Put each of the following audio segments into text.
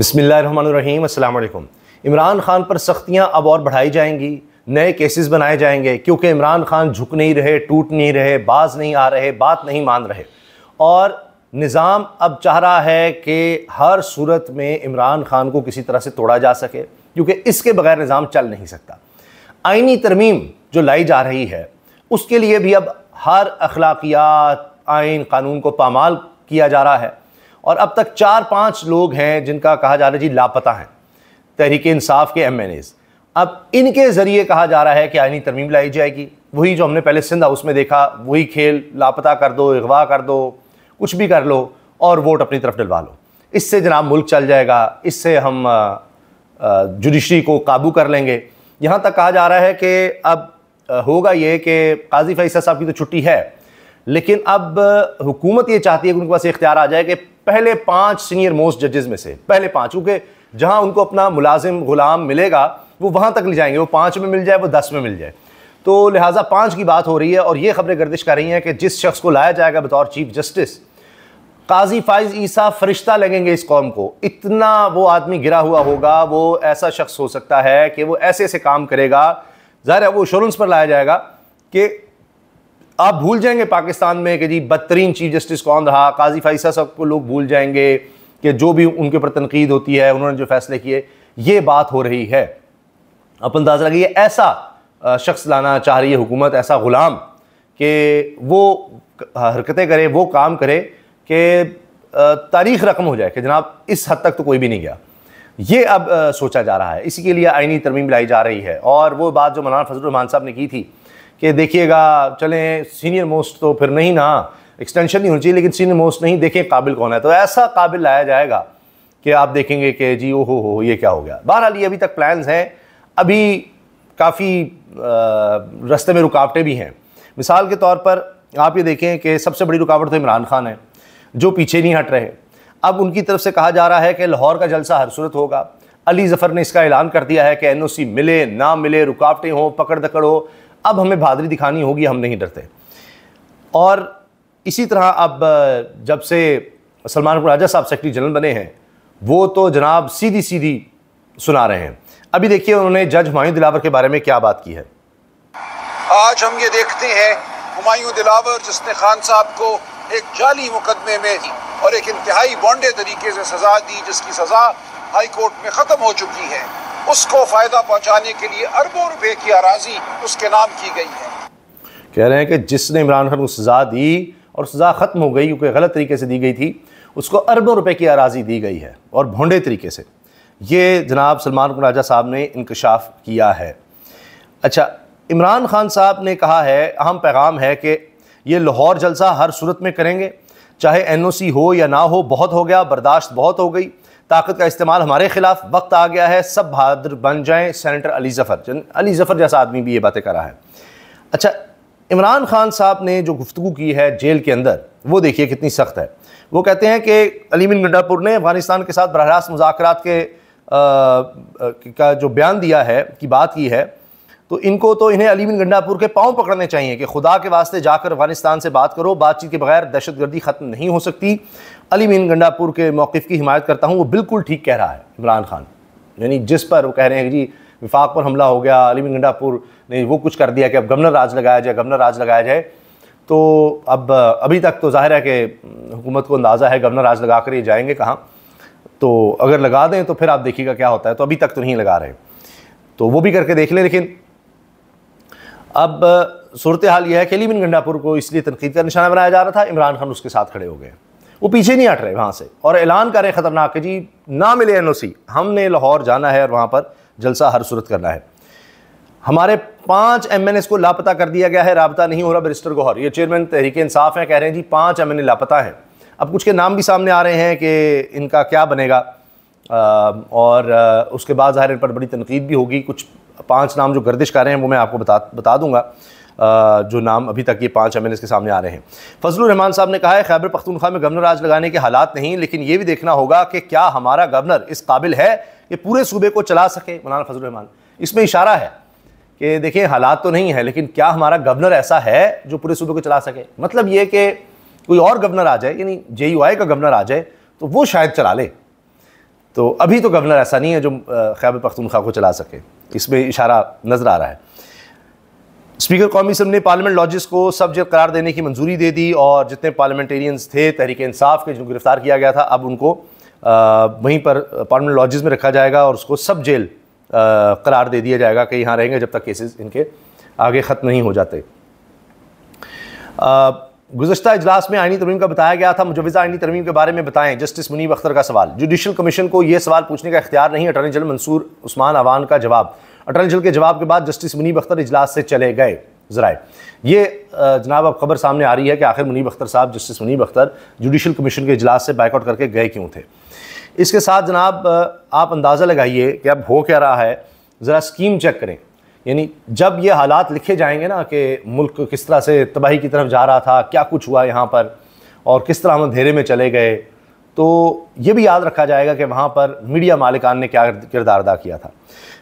अस्सलाम वालेकुम इमरान खान पर सख्तियां अब और बढ़ाई जाएंगी नए केसेस बनाए जाएंगे क्योंकि इमरान खान झुक नहीं रहे टूट नहीं रहे बाज नहीं आ रहे बात नहीं मान रहे और निज़ाम अब चाह रहा है कि हर सूरत में इमरान खान को किसी तरह से तोड़ा जा सके क्योंकि इसके बगैर निज़ाम चल नहीं सकता आइनी तरमीम जो लाई जा रही है उसके लिए भी अब हर अखलाकियात आइन कानून को पामाल किया जा रहा है और अब तक चार पाँच लोग हैं जिनका कहा जा रहा है जी लापता हैं तहरीक इंसाफ के एम अब इनके ज़रिए कहा जा रहा है कि आइनी तरमीम लाई जाएगी वही जो हमने पहले सिंध हाउस में देखा वही खेल लापता कर दो अगवा कर दो कुछ भी कर लो और वोट अपनी तरफ डलवा लो इससे जनाब मुल्क चल जाएगा इससे हम जुडिशरी को काबू कर लेंगे यहाँ तक कहा जा रहा है कि अब होगा ये कि काजी फैसा साहब की तो छुट्टी है लेकिन अब हुकूमत ये चाहती है कि उनके पास इख्तियार आ जाए कि पहले पाँच सीनियर मोस्ट जजेस में से पहले पाँच क्योंकि जहाँ उनको अपना मुलाजिम गुलाम मिलेगा वो वहाँ तक ले जाएंगे वो पाँच में मिल जाए वो दस में मिल जाए तो लिहाजा पाँच की बात हो रही है और ये खबरें गर्दिश कर रही हैं कि जिस शख्स को लाया जाएगा बतौर चीफ जस्टिस काजी फाइज ईसा फरिश्ता लगेंगे इस कौम को इतना वो आदमी गिरा हुआ होगा वो ऐसा शख्स हो सकता है कि वो ऐसे ऐसे काम करेगा ज़ाहिर है वो इंश्योरेंस पर लाया जाएगा कि आप भूल जाएंगे पाकिस्तान में कि जी बदतरीन चीफ जस्टिस कौन रहा काजी फाइसा साहब को लोग भूल जाएंगे कि जो भी उनके ऊपर तनकीद होती है उन्होंने जो फैसले किए ये बात हो रही है आप अंदाज़ा लगी ऐसा शख्स लाना चाह रही है हुकूमत ऐसा ग़ुलाम कि वो हरकतें करे वो काम करे कि तारीख रकम हो जाए कि जनाब इस हद तक तो कोई भी नहीं गया ये अब सोचा जा रहा है इसी के लिए आइनी तरमीम लाई जा रही है और वो बात जो मौलाना फजल साहब ने की थी कि देखिएगा चलें सीनियर मोस्ट तो फिर नहीं ना एक्सटेंशन नहीं होनी चाहिए लेकिन सीनियर मोस्ट नहीं देखें काबिल कौन है तो ऐसा काबिल लाया जाएगा कि आप देखेंगे कि जी ओ हो हो ये क्या हो गया बहरहाल ये अभी तक प्लान्स हैं अभी काफ़ी रस्ते में रुकावटें भी हैं मिसाल के तौर पर आप ये देखें कि सबसे बड़ी रुकावट तो इमरान खान है जो पीछे नहीं हट रहे अब उनकी तरफ से कहा जा रहा है कि लाहौर का जलसा हर सूरत होगा अली जफ़र ने इसका ऐलान कर दिया है कि एनओसी मिले ना मिले रुकावटें हों पकड़ दकड़ हो अब हमें बहादरी दिखानी होगी हम नहीं डरते और इसी तरह अब जब से सलमान राजा साहब सेक्रेटरी जनरल बने हैं वो तो जनाब सीधी सीधी सुना रहे हैं अभी देखिए उन्होंने जज हुमायूं दिलावर के बारे में क्या बात की है आज हम ये देखते हैं हुमायूं दिलावर जिसने खान साहब को एक जाली मुकदमे में और एक इंतहाई बॉन्डे तरीके से सजा दी जिसकी सजा हाई कोर्ट में ख़त्म हो चुकी है उसको फ़ायदा पहुँचाने के लिए अरबों रुपए की अराजी उसके नाम की गई है कह रहे हैं कि जिसने इमरान खान को सज़ा दी और सज़ा ख़त्म हो गई क्योंकि गलत तरीके से दी गई थी उसको अरबों रुपए की अराजी दी गई है और भोंडे तरीके से ये जनाब सलमान राजा साहब ने इंकशाफ किया है अच्छा इमरान खान साहब ने कहा है अहम पैगाम है कि ये लाहौर जलसा हर सूरत में करेंगे चाहे एन ओ सी हो या ना हो बहुत हो गया बर्दाश्त बहुत हो गई ताकत का इस्तेमाल हमारे खिलाफ वक्त आ गया है सब बहादुर बन जाएं सेनेटर अली जफ़र अली जफ़र जैसा आदमी भी ये बातें कर रहा है अच्छा इमरान खान साहब ने जो गुफ्तु की है जेल के अंदर वो देखिए कितनी सख्त है वो कहते हैं कि अलीमिन गंडापुर ने अफगानिस्तान के साथ बरह मुजाक के आ, का जो बयान दिया है कि बात की है तो इनको तो इन्हें अली बिन गंडापुर के पाँव पकड़ने चाहिए कि खुदा के वास्ते जाकर अफगानिस्तान से बात करो बातचीत के बगैर दहशतगर्दी ख़त्म नहीं हो सकती अली बिन गंडापुर के मौक़ की हिमायत करता हूँ वो बिल्कुल ठीक कह रहा है इमरान खान यानी जिस पर वो कह रहे हैं कि जी विफाक पर हमला हो गया अली बिन गंडापुर ने वो कुछ कर दिया कि अब गवर्नर राज लगाया जाए गवर्नर राज लगाया जाए तो अब अभी तक तो जाहिर है कि हुकूमत को अंदाज़ा है गवर्नर राज लगा कर ये जाएंगे कहाँ तो अगर लगा दें तो फिर आप देखिएगा क्या होता है तो अभी तक तो नहीं लगा रहे तो वो भी करके देख लें लेकिन अब सूरत हाल यह है कि अली बिन गंडापुर को इसलिए तनकीद का निशाना बनाया जा रहा था इमरान खान उसके साथ खड़े हो गए वो पीछे नहीं हट रहे वहाँ से और ऐलान करें ख़तरनाक है जी ना मिले एन हमने लाहौर जाना है और वहाँ पर जलसा हर सूरत करना है हमारे पाँच एम एन एस को लापता कर दिया गया है रबता नहीं हो रहा बरिस्टर गोहर ये चेयरमैन तहरीक इंसाफ हैं कह रहे हैं जी पाँच एम एन ए लापता हैं अब कुछ के नाम भी सामने आ रहे हैं कि इनका क्या बनेगा और उसके बाद ज़ाहिर इन पर बड़ी तनकीद भी होगी कुछ पाँच नाम जो गर्दिश कर रहे हैं वो मैं आपको बता बता दूंगा जो नाम अभी तक ये पांच एम एल के सामने आ रहे हैं फजल रहमान साहब ने कहा है खैबर पख्तूनख्वा में गवर्नर आज लगाने के हालात नहीं लेकिन ये भी देखना होगा कि क्या हमारा गवर्नर इस काबिल है कि पूरे सूबे को चला सके मौलाना फजल रहमान इसमें इशारा है कि देखिए हालात तो नहीं है लेकिन क्या हमारा गवर्नर ऐसा है जो पूरे सूबे को चला सके मतलब ये कि कोई और गवर्नर आ जाए यानी जे का गवर्नर आ जाए तो वो शायद चला ले तो अभी तो गवर्नर ऐसा नहीं है जो खैब पख्तूनख्वा को चला सके इसमें इशारा नज़र आ रहा है स्पीकर कौमी सब ने पार्लियामेंट लॉजिस को सब्जेक्ट करार देने की मंजूरी दे दी और जितने पार्लियामेंटेरियंस थे तहरीक इंसाफ के जिनको गिरफ्तार किया गया था अब उनको आ, वहीं पर पार्लियामेंट लॉजिस में रखा जाएगा और उसको सब जेल आ, करार दे दिया जाएगा कि यहाँ रहेंगे जब तक केसेस इनके आगे ख़त्म नहीं हो जाते आ, गुजशत अजलास में आइनी तरमीम का बताया गया था मुजवजा आइनी तरमीम के बारे में बताएं जस्टिस मुनीब अख्तर का सवाल जुडिशल कमीशन को यह सवाल पूछने का इख्तियार नहीं अटर्नी जनरल मंसूर उस्मान अवान का जवाब अटर्नी जनरल के जवाब के बाद जस्टिस मुनीब अख्तर इजलास से चले गए ज़रा ये जनाब अब खबर सामने आ रही है कि आखिर मुनीब अख्तर साहब justice Muneeb Akhtar judicial commission के अजलास से बैकआउट करके गए क्यों थे इसके साथ जनाब आप अंदाज़ा लगाइए कि अब हो क्या रहा है ज़रा स्कीम चेक करें यानी जब ये हालात लिखे जाएंगे ना कि मुल्क किस तरह से तबाही की तरफ जा रहा था क्या कुछ हुआ यहाँ पर और किस तरह हम अंधेरे में चले गए तो ये भी याद रखा जाएगा कि वहाँ पर मीडिया मालिकान ने क्या किरदार अदा किया था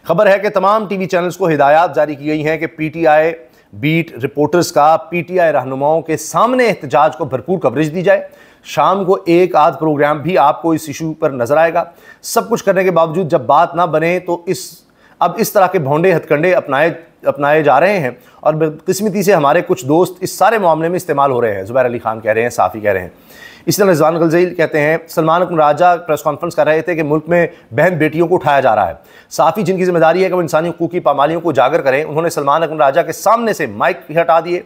खबर है कि तमाम टी वी चैनल्स को हिदायत जारी की गई हैं कि P T I beat reporters का पी टी आई रहनुमाओं के सामने एहतजाज को भरपूर कवरेज दी जाए शाम को एक आध प्रोग्राम भी आपको इस इशू पर नज़र आएगा सब कुछ करने के बावजूद जब बात ना बने तो इस अब इस तरह के भोंडे हथकंडे अपनाए अपनाए जा रहे हैं और बदकस्मती से हमारे कुछ दोस्त इस सारे मामले में इस्तेमाल हो रहे हैं जुबैर अली खान कह रहे हैं साफ़ी कह रहे हैं इसी तरह रिजवान गलजई कहते हैं सलमान राजा प्रेस कॉन्फ्रेंस कर रहे थे कि मुल्क में बहन बेटियों को उठाया जा रहा है साफ़ी जिनकी जिम्मेदारी है कि वो इंसानी की पामालियों को उजागर करें उन्होंने सलमान राजा के सामने से माइक हटा दिए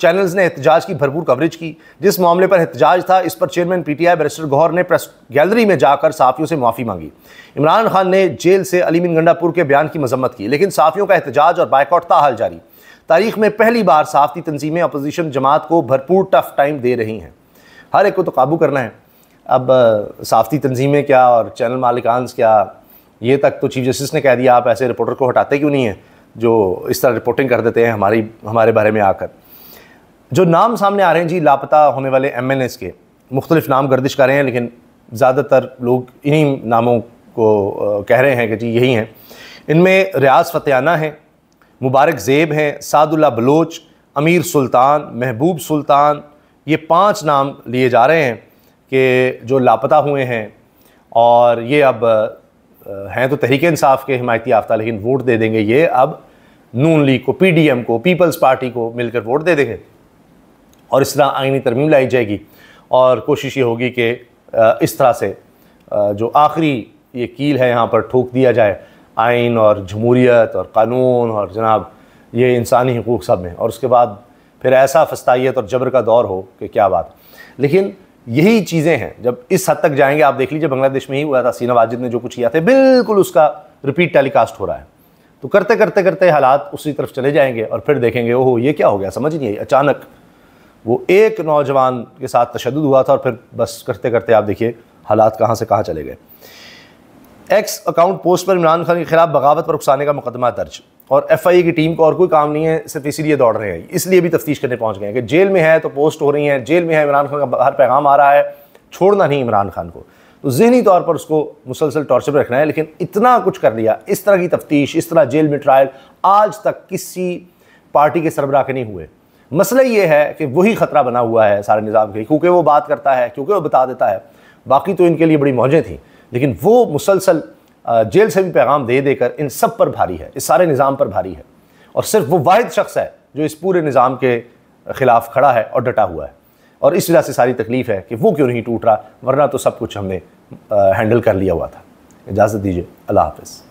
चैनल्स ने एहतजाज की भरपूर कवरेज की जिस मामले पर एहतजाज था इस पर चेयरमैन पीटीआई बैरिस्टर गौहर ने प्रेस गैलरी में जाकर साफियों से माफ़ी मांगी इमरान खान ने जेल से अलीमिन गंडापुर के बयान की मजम्मत की लेकिन साफियों का एहतजाज और बाइकआउट हाल जारी तारीख में पहली बार साफती तंजीमें अपोजिशन जमात को भरपूर टफ टाइम दे रही हैं हर एक को तो काबू करना है अब साफती तंजीमें क्या और चैनल मालिकानस क्या ये तक तो चीफ जस्टिस ने कह दिया आप ऐसे रिपोर्टर को हटाते क्यों नहीं हैं जो इस तरह रिपोर्टिंग कर देते हैं हमारी हमारे बारे में आकर जो नाम सामने आ रहे हैं जी लापता होने वाले एम एन एस के मुख्तलिफ नाम गर्दिश कर रहे हैं लेकिन ज़्यादातर लोग इन्हीं नामों को कह रहे हैं कि जी यही हैं इनमें रियाज फ़तेना हैं मुबारक ज़ेब हैं सादुल्ला बलोच अमीर सुल्तान महबूब सुल्तान ये पांच नाम लिए जा रहे हैं कि जो लापता हुए हैं और ये अब हैं तो तहरीक इंसाफ के हिमायती याफ्ता लेकिन वोट दे देंगे ये अब नून लीग को पीडीएम को पीपल्स पार्टी को मिलकर वोट दे देंगे और इस तरह आइनी तरमीम लाई जाएगी और कोशिश ये होगी कि इस तरह से जो आखिरी ये कील है यहाँ पर ठोक दिया जाए आइन और जमहूरीत और कानून और जनाब ये इंसानी हकूक़ सब में और उसके बाद फिर ऐसा फस्ताइत और जबर का दौर हो कि क्या बात लेकिन यही चीज़ें हैं जब इस हद तक जाएंगे आप देख लीजिए बांग्लादेश में ही हुआ था सीना वाजिद ने जो कुछ किया था बिल्कुल उसका रिपीट टेलीकास्ट हो रहा है तो करते करते करते हालात उसी तरफ चले जाएंगे और फिर देखेंगे ओहो ये क्या हो गया समझ नहीं आई अचानक वो एक नौजवान के साथ तशद हुआ था और फिर बस करते करते आप देखिए हालात कहाँ से कहाँ चले गए एक्स अकाउंट पोस्ट पर इमरान खान के खिलाफ बगावत पर उकसाने का मुकदमा दर्ज और एफ आई ए की टीम को और कोई काम नहीं है सिर्फ इसीलिए दौड़ रहे हैं इसलिए भी तफ्तीश करने पहुंच गए हैं कि जेल में है तो पोस्ट हो रही है जेल में है इमरान खान का बाहर पैगाम आ रहा है छोड़ना नहीं इमरान खान को तो जहनी तौर पर उसको मुसलसल टॉर्चर पर रखना है लेकिन इतना कुछ कर लिया इस तरह की तफ्तीश इस तरह जेल में ट्रायल आज तक किसी पार्टी के सरबराह के नहीं हुए मसला ये है कि वही ख़तरा बना हुआ है सारे निज़ाम के लिए क्योंकि वो बात करता है क्योंकि वो बता देता है बाकी तो इनके लिए बड़ी मौजें थी लेकिन वो मुसलसल जेल से भी पैगाम दे देकर इन सब पर भारी है इस सारे निज़ाम पर भारी है और सिर्फ वो वाद शख्स है जो इस पूरे निज़ाम के ख़िलाफ़ खड़ा है और डटा हुआ है और इस वजह से सारी तकलीफ़ है कि वो क्यों नहीं टूट रहा वरना तो सब कुछ हमने हैंडल कर लिया हुआ था इजाज़त दीजिए अल्लाह हाफिज़